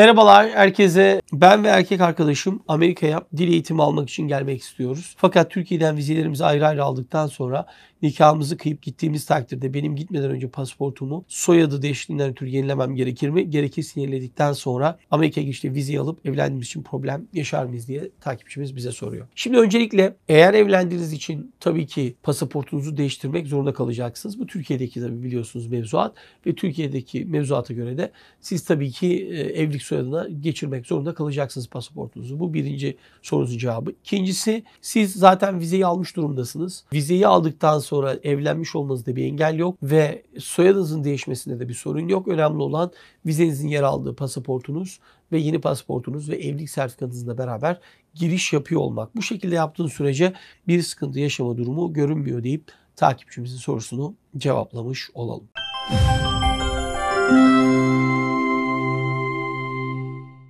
Merhabalar herkese. Ben ve erkek arkadaşım Amerika'ya dil eğitimi almak için gelmek istiyoruz. Fakat Türkiye'den vizelerimizi ayrı ayrı aldıktan sonra nikahımızı kıyıp gittiğimiz takdirde benim gitmeden önce pasportumu soyadı değişikliğinden ötürü yenilemem gerekir mi? Gerekirse yeniledikten sonra Amerika'ya geçti vize alıp evlendiğimiz için problem yaşar mıyız diye takipçimiz bize soruyor. Şimdi öncelikle eğer evlendiğiniz için tabii ki pasaportunuzu değiştirmek zorunda kalacaksınız. Bu Türkiye'deki tabii biliyorsunuz mevzuat ve Türkiye'deki mevzuata göre de siz tabii ki e, evlilik sırada geçirmek zorunda kalacaksınız pasaportunuzu. Bu birinci sorunun cevabı. İkincisi siz zaten vizeyi almış durumdasınız. Vizeyi aldıktan sonra evlenmiş olmanızda bir engel yok ve soyadınızın değişmesinde de bir sorun yok. Önemli olan vizenizin yer aldığı pasaportunuz ve yeni pasaportunuz ve evlilik sertifikanızla beraber giriş yapıyor olmak. Bu şekilde yaptığın sürece bir sıkıntı yaşama durumu görünmüyor deyip takipçimizin sorusunu cevaplamış olalım. Müzik